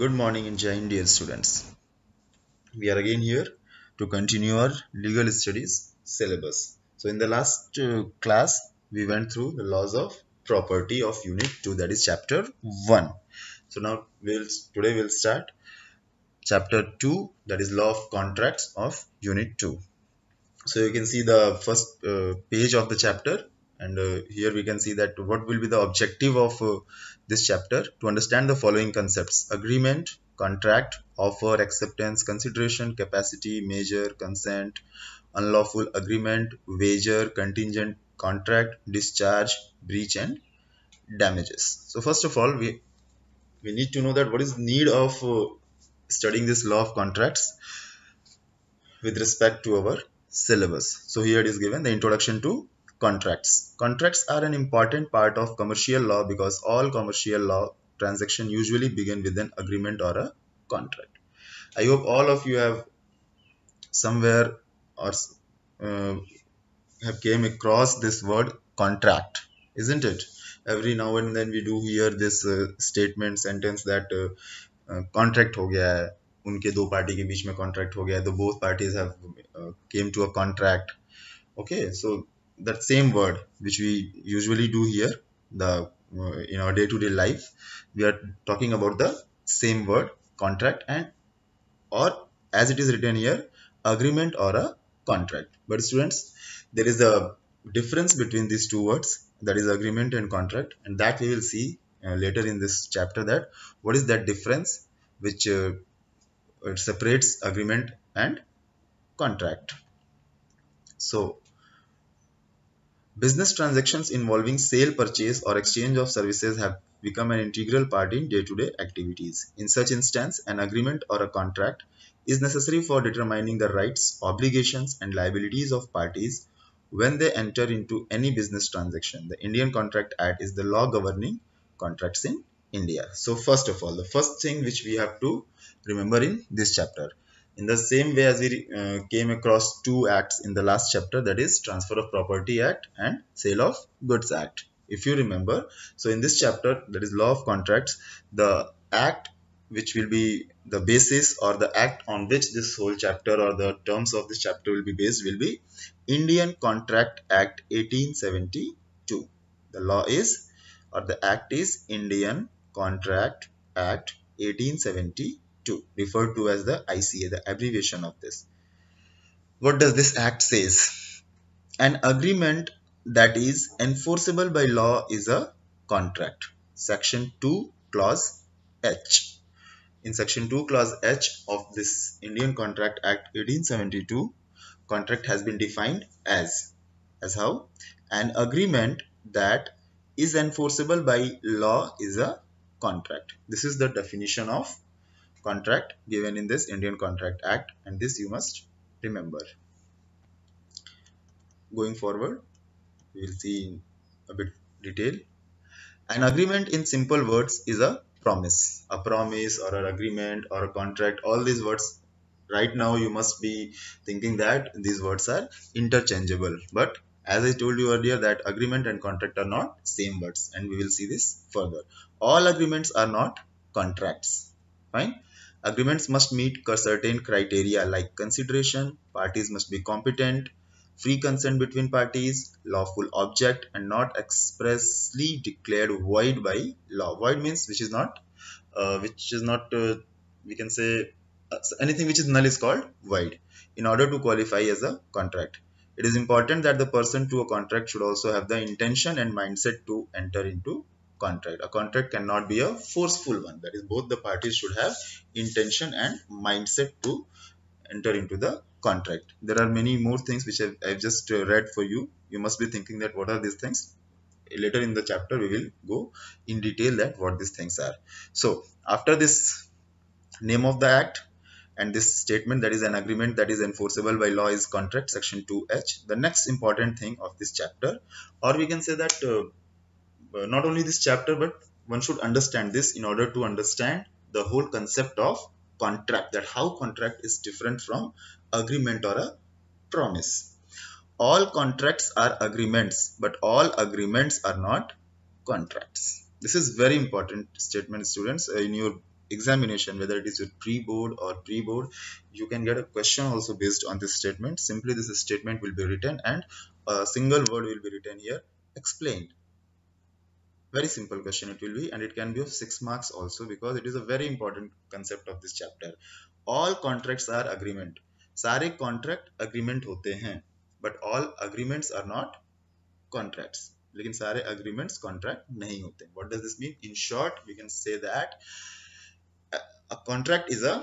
Good morning Jain dear students. We are again here to continue our legal studies syllabus. So in the last uh, class we went through the laws of property of unit 2 that is chapter 1. So now we'll today we'll start chapter 2 that is law of contracts of unit 2. So you can see the first uh, page of the chapter and uh, here we can see that what will be the objective of uh, this chapter to understand the following concepts agreement contract offer acceptance consideration capacity measure consent unlawful agreement wager contingent contract discharge breach and damages so first of all we we need to know that what is the need of uh, studying this law of contracts with respect to our syllabus so here it is given the introduction to Contracts. Contracts are an important part of commercial law because all commercial law transactions usually begin with an agreement or a contract. I hope all of you have somewhere or uh, have came across this word contract, isn't it? Every now and then we do hear this uh, statement, sentence that uh, uh contract ho gaya hai. उनके दो party के बीच में contract हो गया है तो both parties came to a contract. okay so that same word which we usually do here the uh, in our day-to-day -day life we are talking about the same word contract and or as it is written here agreement or a contract but students there is a difference between these two words that is agreement and contract and that we will see uh, later in this chapter that what is that difference which uh, separates agreement and contract so Business transactions involving sale, purchase or exchange of services have become an integral part in day-to-day -day activities. In such instance, an agreement or a contract is necessary for determining the rights, obligations and liabilities of parties when they enter into any business transaction. The Indian Contract Act is the law governing contracts in India. So first of all, the first thing which we have to remember in this chapter, in the same way as we uh, came across two acts in the last chapter that is transfer of property act and sale of goods act if you remember so in this chapter that is law of contracts the act which will be the basis or the act on which this whole chapter or the terms of this chapter will be based will be Indian Contract Act 1872 the law is or the act is Indian Contract Act 1872 to referred to as the ICA, the abbreviation of this. What does this act says? An agreement that is enforceable by law is a contract. Section 2 clause H. In section 2 clause H of this Indian Contract Act 1872, contract has been defined as, as how? An agreement that is enforceable by law is a contract. This is the definition of contract given in this Indian Contract Act and this you must remember. Going forward, we will see a bit detail. An agreement in simple words is a promise. A promise or an agreement or a contract, all these words right now you must be thinking that these words are interchangeable. But as I told you earlier that agreement and contract are not same words and we will see this further. All agreements are not contracts. Fine. Agreements must meet certain criteria like consideration, parties must be competent, free consent between parties, lawful object and not expressly declared void by law. Void means which is not, uh, which is not, uh, we can say uh, anything which is null is called void in order to qualify as a contract. It is important that the person to a contract should also have the intention and mindset to enter into contract. A contract cannot be a forceful one. That is, both the parties should have intention and mindset to enter into the contract. There are many more things which I've, I've just uh, read for you. You must be thinking that what are these things? Later in the chapter, we will go in detail that what these things are. So, after this name of the act, and this statement that is an agreement that is enforceable by law is contract section 2h the next important thing of this chapter or we can say that uh, uh, not only this chapter but one should understand this in order to understand the whole concept of contract that how contract is different from agreement or a promise all contracts are agreements but all agreements are not contracts this is very important statement students uh, in your examination whether it is your pre-board or pre-board you can get a question also based on this statement simply this statement will be written and a single word will be written here explained very simple question it will be and it can be of 6 marks also because it is a very important concept of this chapter all contracts are agreement सारे contract agreement होते हैं But all agreements are not contracts. लेकिन सारे agreements contract नहीं होते What does this mean? In short, we can say that a contract is a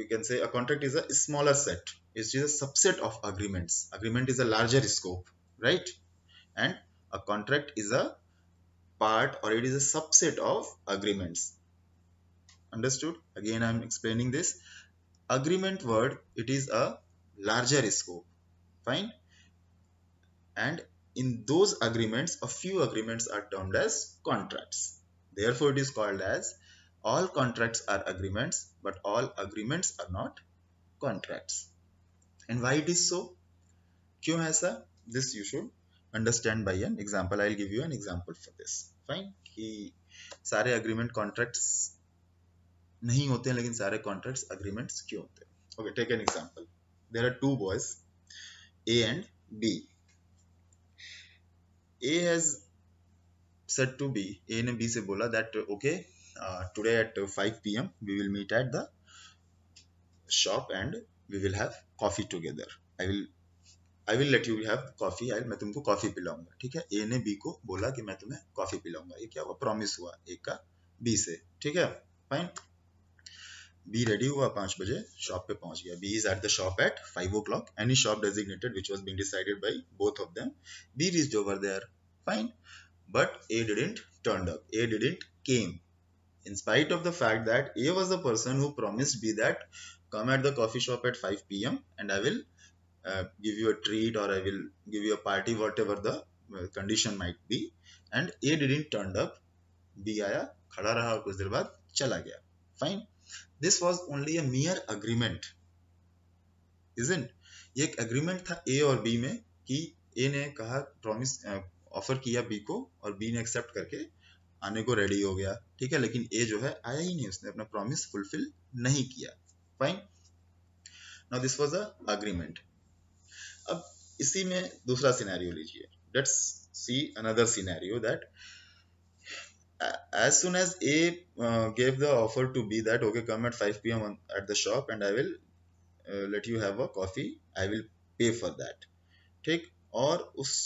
we can say a contract is a smaller set it is a subset of agreements agreement is a larger scope right and a contract is a part or it is a subset of agreements understood again i'm explaining this agreement word it is a larger scope fine and in those agreements a few agreements are termed as contracts therefore it is called as all contracts are agreements but all agreements are not contracts and why it is so क्यों ऐसा this you should understand by an example i'll give you an example for this fine He सारे agreement contracts नहीं होते हैं लेकिन सारे contracts agreements क्यों होते हैं okay take an example there are two boys a and b a has said to b a ने b से बोला that okay uh, today at 5 pm we will meet at the shop and we will have coffee together i will I will let you have coffee I मैं तुमको coffee पिलाऊंगा ठीक है ए ने B को बोला कि मैं तुम्हें कॉफी पिलाऊंगा ये क्या हुआ प्रॉमिस हुआ ए का बी से ठीक है फाइन बी रेडी हुआ पांच बजे शॉप पे पहुंच गया B is at the shop at five o'clock any shop designated which was been decided by both of them B reach over there fine but A didn't turned up. A didn't came. In spite of the fact that A was the person who promised B that come at the coffee shop at 5 p.m. and I will Uh, give you a treat or I will give you a party, whatever the uh, condition might be. And A didn't turned up. B आया खड़ा रहा और कुछ देर बाद चला गया fine this was only a mere agreement isn't ये एक एग्रीमेंट था ए और बी में कि ए ने कहा promise uh, offer kiya b ko aur b ne accept karke आने को रेडी हो गया ठीक है लेकिन ए जो है आया ही नहीं उसने अपना प्रॉमिस फुलफिल नहीं किया fine now this was a agreement अब इसी में दूसरा सिनेरियो लीजिए let's see another scenario that as soon as A gave the offer to B that okay come at five P M at the shop and I will let you have a coffee I will pay for that ठीक और उस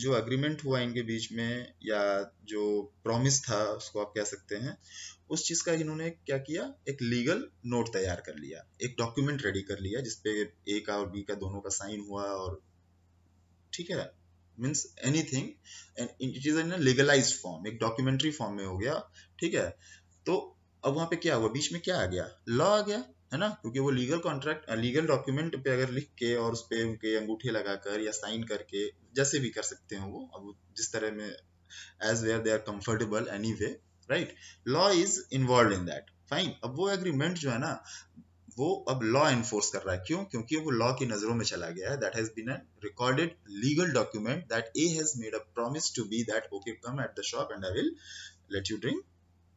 जो agreement हुआ इनके बीच में या जो promise था उसको आप कह सकते हैं उस चीज का इन्होंने क्या किया एक लीगल नोट तैयार कर लिया एक डॉक्यूमेंट रेडी कर लिया जिसपे ए का और बी का दोनों का साइन हुआ और ठीक है means anything and it is in legalise form एक डॉक्यूमेंट्री फॉर्म में हो गया ठीक है तो अब वहां पे क्या हुआ बीच में क्या आ गया लॉ आ गया है ना क्योंकि वो लीगल कॉन्ट्रैक्ट लीगल डॉक्यूमेंट पे अगर लिख के और उस पे उनके अंगूठे लगाकर या साइन करके जैसे भी कर सकते हैं वो अब जिस तरह में as where they are comfortable anyway right law is involve in that fine अब वो एग्रीमेंट जो है ना वो अब लॉ इन्फोर्स कर रहा है क्यों क्योंकि वो लॉ की नजरों में चला गया है that has been recorded legal document that A has made a promise to B that okay come at the shop and I will let you drink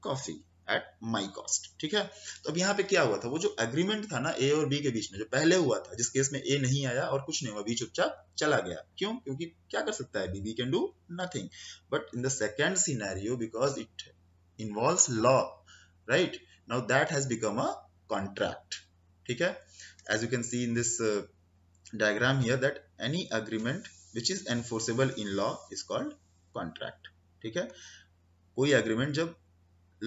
coffee at my cost ठीक है तो अब यहाँ पे क्या हुआ था वो जो एग्रीमेंट था ना ए और बी के बीच में जो पहले हुआ था जिस केस में ए नहीं आया और कुछ नहीं हुआ बी चुपचाप चला गया क्यों क्योंकि क्या कर सकता है B B can do nothing but in the second scenario because it involve law right now that has become a contract ठीक है as you can see in this diagram here that any agreement which is enforceable in law is called contract ठीक है कोई agreement जब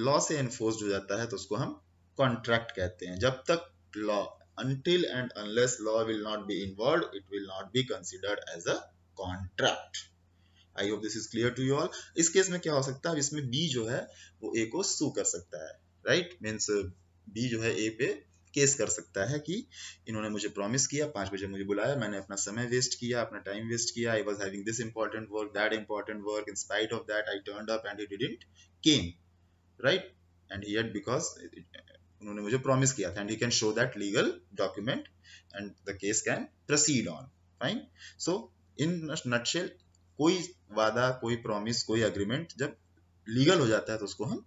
law से enforce हो जाता है तो उसको हम कॉन्ट्रैक्ट कहते हैं जब तक law until and unless law will not be involve it will not be considered as a contract I hope this is clear to you all इस केस में क्या हो सकता है इसमें बी जो है वो ए को सू कर सकता है राइट right? मींस b जो है ए पे केस कर सकता है कि इन्होंने मुझे प्रॉमिस किया पांच बजे मुझे बुलाया मैंने अपना समय वेस्ट किया अपना टाइम वेस्ट किया I was having this important work that important work in spite of that I turn up and he didn't came right and had because उन्होंने मुझे प्रॉमिस किया था and he can show that legal document and the case can proceed on fine so in nutshell कोई वादा कोई promise कोई agreement जब legal हो जाता है तो उसको हम